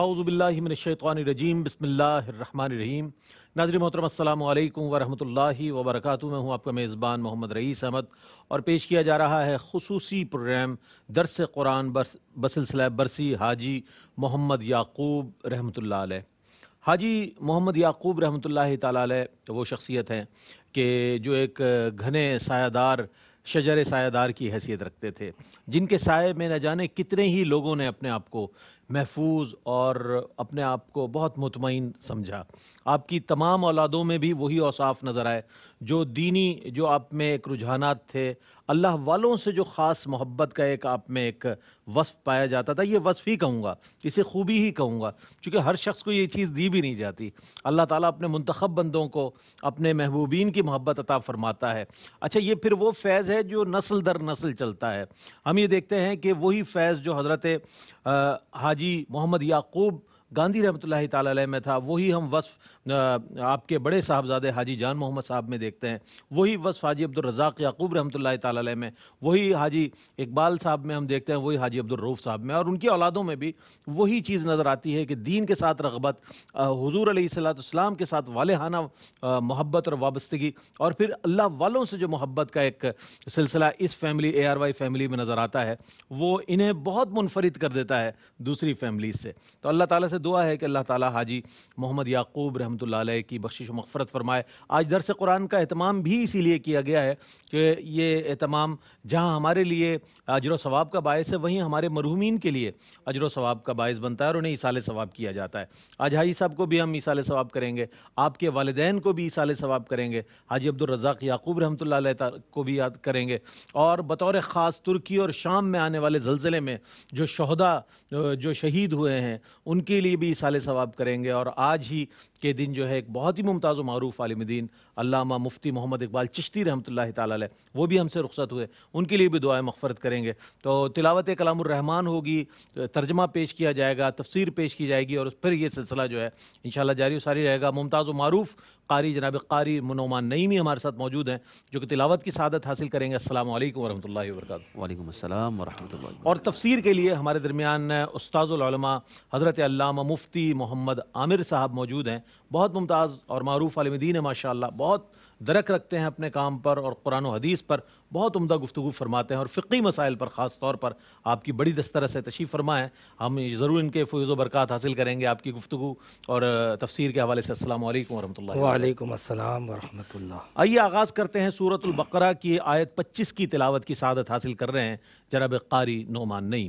اعوذ باللہ من الشیطان الرجیم بسم اللہ الرحمن الرحیم ناظرین محترم السلام علیکم ورحمۃ اللہ وبرکاتہ میں ہوں آپ کا میزبان محمد رئیس احمد اور پیش کیا جا رہا ہے خصوصی پروگرام درس قرآن بسلسلہ برسی حاجی محمد یعقوب رحمۃ اللہ علیہ حاجی محمد یعقوب رحمۃ اللہ تعالیٰ علیہ وہ شخصیت ہیں کہ جو ایک گھنے سایہ دار شجر سایہ دار کی حیثیت رکھتے تھے جن کے سائے میں نہ جانے کتنے ہی لوگوں نے اپنے آپ کو محفوظ اور اپنے آپ کو بہت مطمئن سمجھا آپ کی تمام اولادوں میں بھی وہی اوصاف نظر آئے جو دینی جو آپ میں ایک رجحانات تھے اللہ والوں سے جو خاص محبت کا ایک آپ میں ایک وصف پایا جاتا تھا یہ وصف ہی کہوں گا اسے خوبی ہی کہوں گا چونکہ ہر شخص کو یہ چیز دی بھی نہیں جاتی اللہ تعالیٰ اپنے منتخب بندوں کو اپنے محبوبین کی محبت عطا فرماتا ہے اچھا یہ پھر وہ فیض ہے جو نسل در نسل چلتا ہے ہم یہ دیکھتے ہیں کہ وہی فیض جو حضرت حاجی جی، محمد یعقوب گاندھی رحمۃ اللہ تعالی علیہ میں تھا وہی ہم وصف آپ کے بڑے صاحبزادے حاجی جان محمد صاحب میں دیکھتے ہیں وہی وصف حاجی عبدالرزاق یعقوب رحمۃ اللہ تعالیٰ علیہ میں وہی حاجی اقبال صاحب میں ہم دیکھتے ہیں وہی حاجی عبد صاحب میں اور ان کی اولادوں میں بھی وہی چیز نظر آتی ہے کہ دین کے ساتھ رغبت حضور علیہ صلاۃ السلام کے ساتھ والہانہ محبت اور وابستگی اور پھر اللہ والوں سے جو محبت کا ایک سلسلہ اس family A R Y family میں نظر آتا ہے وہ انہیں بہت منفرد کر دیتا ہے دوسری فیملیز سے تو اللہ تعالیٰ سے دعا ہے کہ اللہ تعالیٰ حاجی محمد یعقوب رحمۃ رحمۃ اللہ علیہ کی بخشش و مغفرت فرمائے آج درس قرآن کا اہتمام بھی اسی لیے کیا گیا ہے کہ یہ اہتمام جہاں ہمارے لیے اجر و ثواب کا باعث ہے وہیں ہمارے مرحومین کے لیے اجر و ثواب کا باعث بنتا ہے اور انہیں اصال ثواب کیا جاتا ہے آج حاجی صاحب کو بھی ہم اصال ثواب کریں گے آپ کے والدین کو بھی اصال ثواب کریں گے حاجی عبدالرزاق یعقوب رحمۃ اللہ علیہ کو بھی یاد کریں گے اور بطور خاص ترکی اور شام میں آنے والے زلزلے میں جو شہدا جو شہید ہوئے ہیں ان کے لیے بھی اصال ثواب کریں گے اور آج ہی کے دن جو ہے ایک بہت ہی ممتاز و معروف عالم دین علامہ مفتی محمد اقبال چشتی رحمۃ اللہ تعالی وہ بھی ہم سے رخصت ہوئے ان کے لیے بھی دعائیں مغفرت کریں گے تو تلاوت کلام الرحمان ہوگی ترجمہ پیش کیا جائے گا تفسیر پیش کی جائے گی اور پھر یہ سلسلہ جو ہے انشاءاللہ جاری و ساری رہے گا ممتاز و معروف قاری جناب قاری منعمان نعیمی ہمارے ساتھ موجود ہیں جو کہ تلاوت کی سعادت حاصل کریں گے السلام علیکم ورحمۃ اللہ وبرکاتہ وعلیکم السلام ورحمۃ اللہ وبرکاتہ اور تفسیر کے لیے ہمارے درمیان استاذ العلماء حضرت علامہ مفتی محمد عامر صاحب موجود ہیں بہت ممتاز اور معروف عالم دین ہے ماشاء اللہ بہت درک رکھتے ہیں اپنے کام پر اور قرآن و حدیث پر بہت عمدہ گفتگو فرماتے ہیں اور فقی مسائل پر خاص طور پر آپ کی بڑی دسترس سے تشریف فرمائیں ہم ضرور ان کے فیض و برکات حاصل کریں گے آپ کی گفتگو اور تفسیر کے حوالے سے السلام علیکم ورحمۃ اللہ وعلیکم السلام ورحمۃ اللہ آئیے آغاز کرتے ہیں صورت البقرہ کی آیت پچیس کی تلاوت کی سعادت حاصل کر رہے ہیں جراب قاری نعمان نئی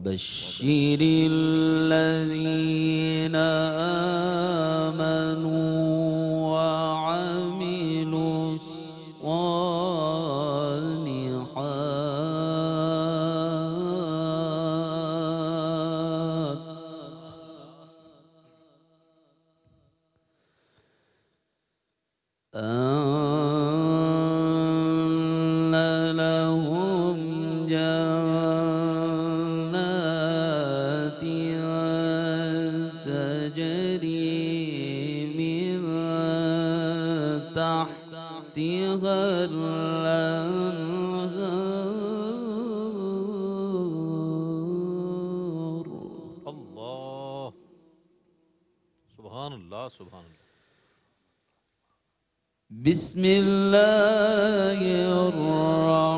وبشر الذين آمنوا وعملوا الصالحات آمين بسم الله الرحمن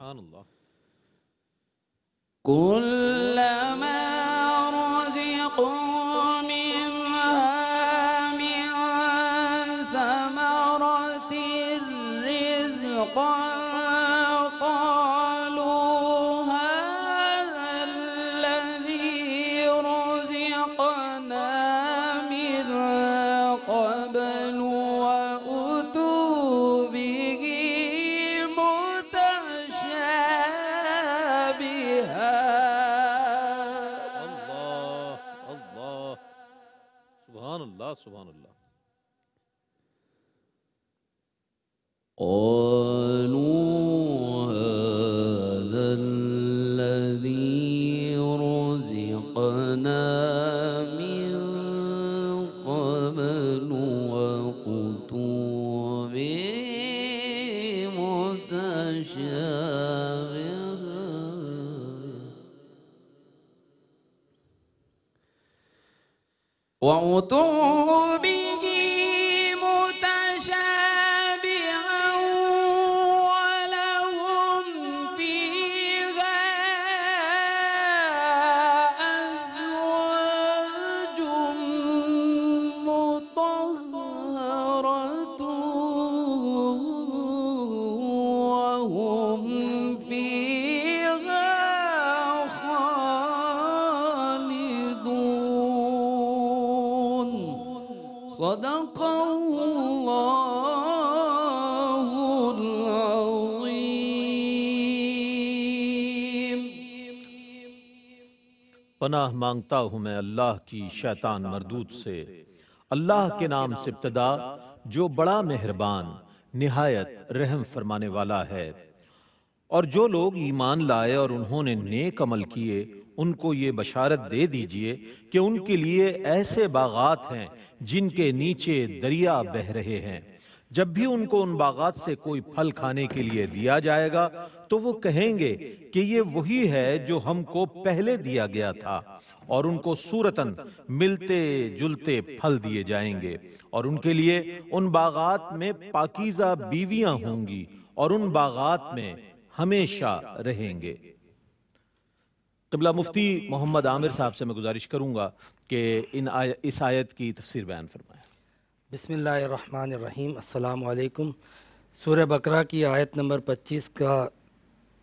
سبحان الله قل سبحان الله قالوا هذا الذي رزقنا من قبل وقتوا به 我多病。صدق الله العظیم پناہ مانگتا ہوں میں اللہ کی شیطان مردود سے اللہ کے نام سے ابتدا جو بڑا مہربان نہایت رحم فرمانے والا ہے اور جو لوگ ایمان لائے اور انہوں نے نیک عمل کیے ان کو یہ بشارت دے دیجئے کہ ان کے لیے ایسے باغات ہیں جن کے نیچے دریا بہ رہے ہیں جب بھی ان کو ان باغات سے کوئی پھل کھانے کے لیے دیا جائے گا تو وہ کہیں گے کہ یہ وہی ہے جو ہم کو پہلے دیا گیا تھا اور ان کو صورتاً ملتے جلتے پھل دیے جائیں گے اور ان کے لیے ان باغات میں پاکیزہ بیویاں ہوں گی اور ان باغات میں ہمیشہ رہیں گے قبلہ مفتی محمد عامر صاحب سے میں گزارش کروں گا کہ ان اس آیت کی تفسیر بیان فرمائیں بسم اللہ الرحمن الرحیم السلام علیکم سورہ بقرہ کی آیت نمبر پچیس کا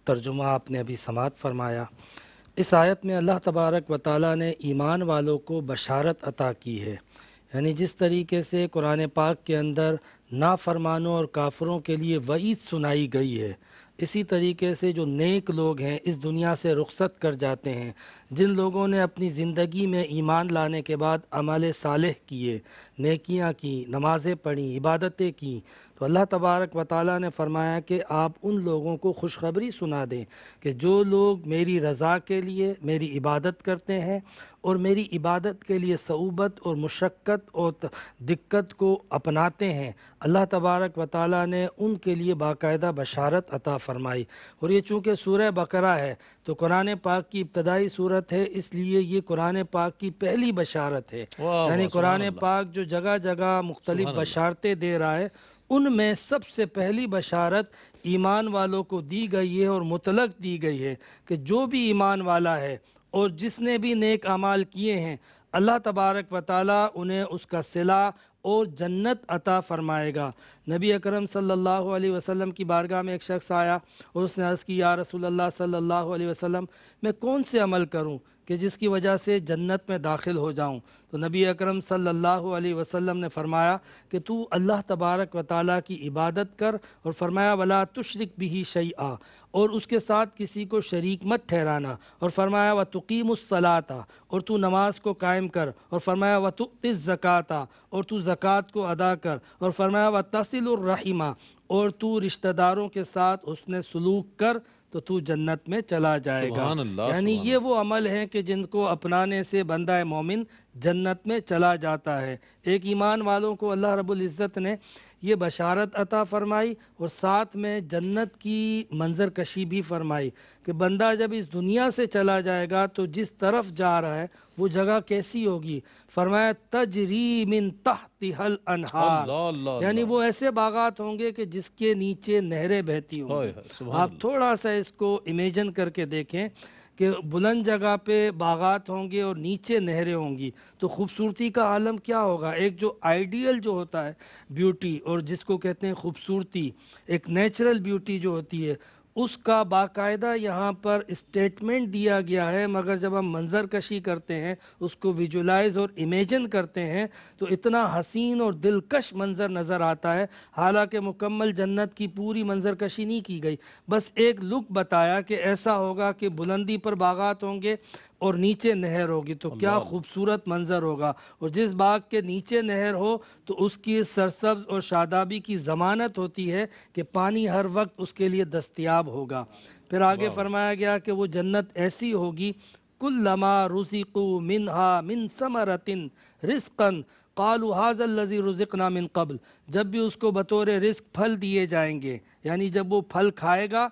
ترجمہ آپ نے ابھی سماعت فرمایا اس آیت میں اللہ تبارک و تعالیٰ نے ایمان والوں کو بشارت عطا کی ہے یعنی جس طریقے سے قرآن پاک کے اندر نافرمانوں اور کافروں کے لیے وعید سنائی گئی ہے اسی طریقے سے جو نیک لوگ ہیں اس دنیا سے رخصت کر جاتے ہیں جن لوگوں نے اپنی زندگی میں ایمان لانے کے بعد عمل صالح کیے نیکیاں کی نمازیں پڑھیں عبادتیں کی تو اللہ تبارک و تعالیٰ نے فرمایا کہ آپ ان لوگوں کو خوشخبری سنا دیں کہ جو لوگ میری رضا کے لیے میری عبادت کرتے ہیں اور میری عبادت کے لیے صعوبت اور مشقت اور دقت کو اپناتے ہیں اللہ تبارک و تعالیٰ نے ان کے لیے باقاعدہ بشارت عطا فرمائی اور یہ چونکہ سورہ بقرہ ہے تو قرآن پاک کی ابتدائی صورت ہے اس لیے یہ قرآن پاک کی پہلی بشارت ہے یعنی قرآن پاک جو جگہ جگہ مختلف بشارتیں دے رہا ہے ان میں سب سے پہلی بشارت ایمان والوں کو دی گئی ہے اور مطلق دی گئی ہے کہ جو بھی ایمان والا ہے اور جس نے بھی نیک عمال کیے ہیں اللہ تبارک و تعالی انہیں اس کا صلح اور جنت عطا فرمائے گا نبی اکرم صلی اللہ علیہ وسلم کی بارگاہ میں ایک شخص آیا اور اس نے عرض کی یا رسول اللہ صلی اللہ علیہ وسلم میں کون سے عمل کروں کہ جس کی وجہ سے جنت میں داخل ہو جاؤں تو نبی اکرم صلی اللہ علیہ وسلم نے فرمایا کہ تو اللہ تبارک و تعالیٰ کی عبادت کر اور فرمایا ولا تشرک بھی شعیع اور اس کے ساتھ کسی کو شریک مت ٹھہرانا اور فرمایا و تقیم الصلاطا اور تو نماز کو قائم کر اور فرمایا و تق زکاتہ اور تو زکوٰۃ کو ادا کر اور فرمایا و تسل الرحیمہ اور تو رشتہ داروں کے ساتھ اس نے سلوک کر تو تو جنت میں چلا جائے گا یعنی یہ وہ عمل ہیں کہ جن کو اپنانے سے بندہ مومن جنت میں چلا جاتا ہے ایک ایمان والوں کو اللہ رب العزت نے یہ بشارت عطا فرمائی اور ساتھ میں جنت کی منظر کشی بھی فرمائی کہ بندہ جب اس دنیا سے چلا جائے گا تو جس طرف جا رہا ہے وہ جگہ کیسی ہوگی فرمایا تجری من حل انہار یعنی وہ ایسے باغات ہوں گے کہ جس کے نیچے نہریں بہتی ہوں آپ تھوڑا سا اس کو امیجن کر کے دیکھیں کہ بلند جگہ پہ باغات ہوں گے اور نیچے نہریں ہوں گی تو خوبصورتی کا عالم کیا ہوگا ایک جو آئیڈیل جو ہوتا ہے بیوٹی اور جس کو کہتے ہیں خوبصورتی ایک نیچرل بیوٹی جو ہوتی ہے اس کا باقاعدہ یہاں پر اسٹیٹمنٹ دیا گیا ہے مگر جب ہم منظر کشی کرتے ہیں اس کو ویژولائز اور امیجن کرتے ہیں تو اتنا حسین اور دلکش منظر نظر آتا ہے حالانکہ مکمل جنت کی پوری منظر کشی نہیں کی گئی بس ایک لک بتایا کہ ایسا ہوگا کہ بلندی پر باغات ہوں گے اور نیچے نہر ہوگی تو کیا خوبصورت منظر ہوگا اور جس باغ کے نیچے نہر ہو تو اس کی سرسبز اور شادابی کی ضمانت ہوتی ہے کہ پانی ہر وقت اس کے لیے دستیاب ہوگا پھر آگے فرمایا گیا کہ وہ جنت ایسی ہوگی کل لما رزقو منہا من سمرتن رزقا قالو قال و رزقنا من قبل جب بھی اس کو بطور رزق پھل دیے جائیں گے یعنی جب وہ پھل کھائے گا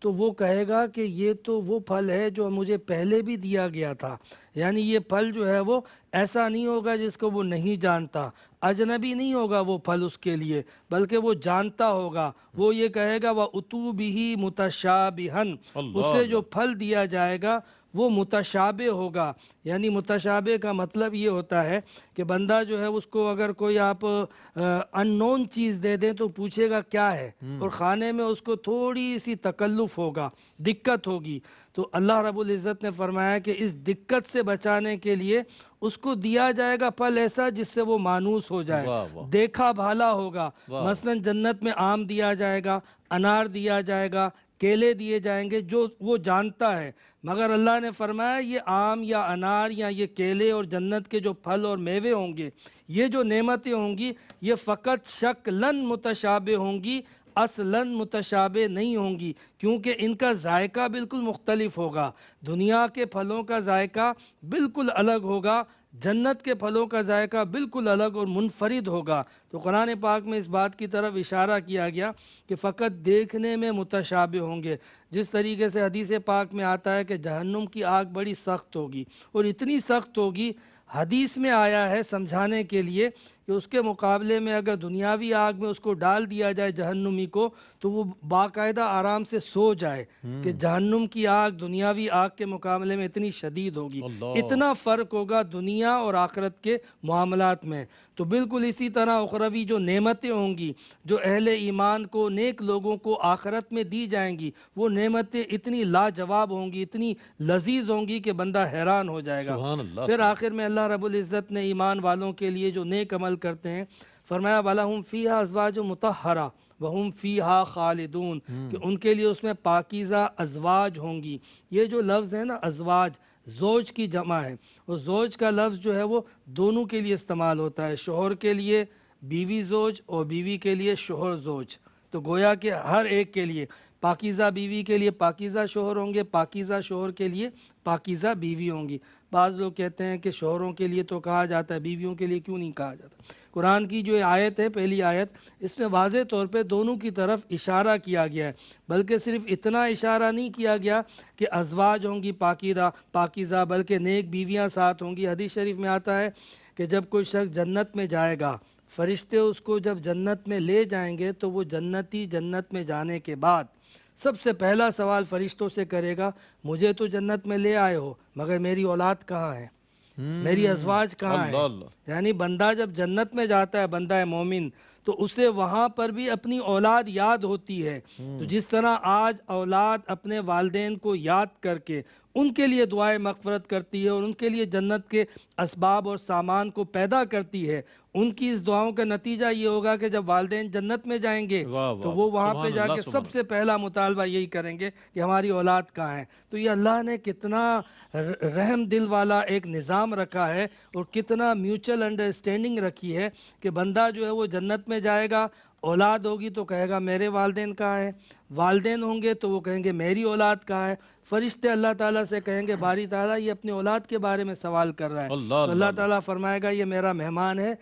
تو وہ کہے گا کہ یہ تو وہ پھل ہے جو مجھے پہلے بھی دیا گیا تھا یعنی یہ پھل جو ہے وہ ایسا نہیں ہوگا جس کو وہ نہیں جانتا اجنبی نہیں ہوگا وہ پھل اس کے لیے بلکہ وہ جانتا ہوگا وہ یہ کہے گا وہ اتو بھی ہی اسے جو پھل دیا جائے گا وہ متشابہ ہوگا یعنی متشابہ کا مطلب یہ ہوتا ہے کہ بندہ جو ہے اس کو اگر کوئی آپ ان نون چیز دے دیں تو پوچھے گا کیا ہے اور کھانے میں اس کو تھوڑی سی تکلف ہوگا دقت ہوگی تو اللہ رب العزت نے فرمایا کہ اس دقت سے بچانے کے لیے اس کو دیا جائے گا پھل ایسا جس سے وہ مانوس ہو جائے دیکھا بھالا ہوگا مثلا جنت میں آم دیا جائے گا انار دیا جائے گا کیلے دیے جائیں گے جو وہ جانتا ہے مگر اللہ نے فرمایا یہ آم یا انار یا یہ کیلے اور جنت کے جو پھل اور میوے ہوں گے یہ جو نعمتیں ہوں گی یہ فقط شکلن متشابہ ہوں گی اصلاً متشابہ نہیں ہوں گی کیونکہ ان کا ذائقہ بالکل مختلف ہوگا دنیا کے پھلوں کا ذائقہ بالکل الگ ہوگا جنت کے پھلوں کا ذائقہ بالکل الگ اور منفرد ہوگا تو قرآن پاک میں اس بات کی طرف اشارہ کیا گیا کہ فقط دیکھنے میں متشابہ ہوں گے جس طریقے سے حدیث پاک میں آتا ہے کہ جہنم کی آگ بڑی سخت ہوگی اور اتنی سخت ہوگی حدیث میں آیا ہے سمجھانے کے لیے کہ اس کے مقابلے میں اگر دنیاوی آگ میں اس کو ڈال دیا جائے جہنمی کو تو وہ باقاعدہ آرام سے سو جائے کہ جہنم کی آگ دنیاوی آگ کے مقابلے میں اتنی شدید ہوگی اتنا فرق ہوگا دنیا اور آخرت کے معاملات میں تو بالکل اسی طرح اخروی جو نعمتیں ہوں گی جو اہل ایمان کو نیک لوگوں کو آخرت میں دی جائیں گی وہ نعمتیں اتنی لاجواب ہوں گی اتنی لذیذ ہوں گی کہ بندہ حیران ہو جائے گا پھر آخر میں اللہ رب العزت نے ایمان والوں کے لیے جو نیک عمل کرتے ہیں فرمایا والا ہم فی ازواج و متحرہ وہم فیہا خالدون کہ ان کے لیے اس میں پاکیزہ ازواج ہوں گی یہ جو لفظ ہے نا ازواج زوج کی جمع ہے اور زوج کا لفظ جو ہے وہ دونوں کے لیے استعمال ہوتا ہے شوہر کے لیے بیوی زوج اور بیوی کے لیے شوہر زوج تو گویا کہ ہر ایک کے لیے پاکیزہ بیوی کے لیے پاکیزہ شوہر ہوں گے پاکیزہ شوہر کے لیے پاکیزہ بیوی ہوں گی بعض لوگ کہتے ہیں کہ شوہروں کے لیے تو کہا جاتا ہے بیویوں کے لیے کیوں نہیں کہا جاتا قرآن کی جو آیت ہے پہلی آیت اس میں واضح طور پہ دونوں کی طرف اشارہ کیا گیا ہے بلکہ صرف اتنا اشارہ نہیں کیا گیا کہ ازواج ہوں گی پاکیزہ پاکیزہ بلکہ نیک بیویاں ساتھ ہوں گی حدیث شریف میں آتا ہے کہ جب کوئی شخص جنت میں جائے گا فرشتے اس کو جب جنت میں لے جائیں گے تو وہ جنتی جنت میں جانے کے بعد سب سے پہلا سوال فرشتوں سے کرے گا مجھے تو جنت میں لے آئے ہو مگر میری اولاد کہاں ہے میری ازواج کہاں ہے یعنی بندہ جب جنت میں جاتا ہے بندہ مومن تو اسے وہاں پر بھی اپنی اولاد یاد ہوتی ہے تو جس طرح آج اولاد اپنے والدین کو یاد کر کے ان کے لیے دعائیں مغفرت کرتی ہے اور ان کے لیے جنت کے اسباب اور سامان کو پیدا کرتی ہے ان کی اس دعاؤں کا نتیجہ یہ ہوگا کہ جب والدین جنت میں جائیں گے تو وہ وہاں پہ جا کے سب سے پہلا مطالبہ یہی کریں گے کہ ہماری اولاد کہاں ہے تو یہ اللہ نے کتنا رحم دل والا ایک نظام رکھا ہے اور کتنا میوچل انڈرسٹینڈنگ رکھی ہے کہ بندہ جو ہے وہ جنت میں میں جائے گا اولاد ہوگی تو کہے گا میرے والدین کہاں ہے والدین ہوں گے تو وہ کہیں گے میری اولاد کہاں ہے فرشتے اللہ تعالیٰ سے کہیں گے باری تعالیٰ یہ اپنی اولاد کے بارے میں سوال کر رہا ہے اللہ تعالیٰ فرمائے گا یہ میرا مہمان ہے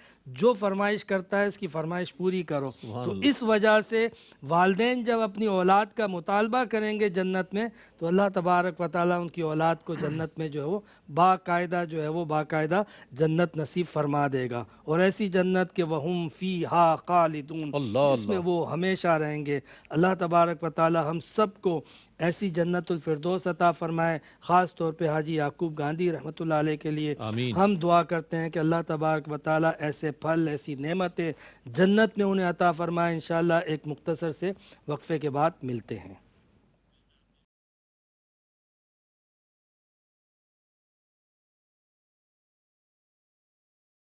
جو فرمائش کرتا ہے اس کی فرمائش پوری کرو تو اس وجہ سے والدین جب اپنی اولاد کا مطالبہ کریں گے جنت میں تو اللہ تبارک و تعالیٰ ان کی اولاد کو جنت میں جو ہے وہ باقاعدہ جو ہے وہ باقاعدہ جنت نصیب فرما دے گا اور ایسی جنت کے وہم فی ہا خالدون اللہ میں وہ ہمیشہ رہیں گے اللہ تبارک و تعالیٰ ہم سب کو ایسی جنت الفردوس عطا فرمائے خاص طور پہ حاجی یعقوب گاندھی رحمت اللہ علیہ کے لیے آمین ہم دعا کرتے ہیں کہ اللہ تبارک و تعالیٰ ایسے پھل ایسی نعمتیں جنت میں انہیں عطا فرمائے انشاءاللہ ایک مختصر سے وقفے کے بعد ملتے ہیں